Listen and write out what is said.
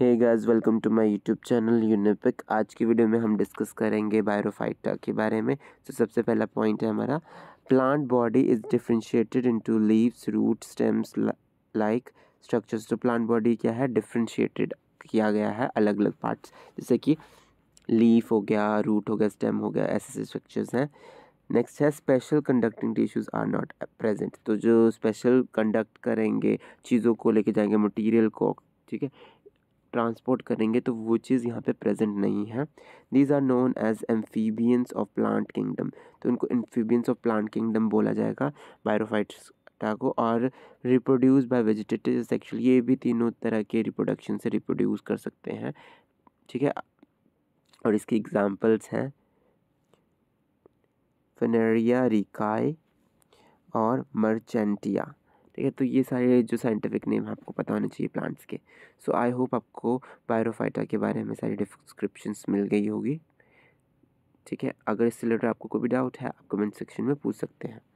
hey guys welcome to my YouTube channel Unipic आज की video में हम डिस्कस करेंगे बायरोफाइटा के बारे में तो सबसे पहला पॉइंट है हमारा plant body is differentiated into leaves root stems like structures तो प्लांट बॉडी क्या है डिफ्रेंशिएटेड किया गया है अलग अलग पार्ट्स जैसे कि लीफ हो गया रूट हो गया स्टेम हो गया ऐसे ऐसे स्ट्रक्चर्स हैं नेक्स्ट है special conducting tissues are not present तो जो स्पेशल कंडक्ट करेंगे चीज़ों को लेके जाएंगे मटेरियल को ठीक है ट्रांसपोर्ट करेंगे तो वो चीज़ यहाँ पे प्रेजेंट नहीं है these are known as amphibians of plant kingdom तो उनको एम्फीबियंस ऑफ प्लांट किंगडम बोला जाएगा बायरोफाइट्स टाको और रिप्रोड्यूस बाय वेजिटेटिव सेक्शुअल ये भी तीनों तरह के रिप्रोडक्शन से रिप्रोड्यूस कर सकते हैं ठीक है और इसके एग्जाम्पल्स हैं फनेरिया रिकाई और मर्चेंटिया ठीक है तो ये सारे जो साइंटिफिक नेम है आपको पता होने चाहिए प्लांट्स के सो आई होप आपको बायरोफाइटा के बारे में सारी डिस्क्रिप्शन मिल गई होगी ठीक है अगर इससे रिलेटेड आपको कोई भी डाउट है आप कमेंट सेक्शन में पूछ सकते हैं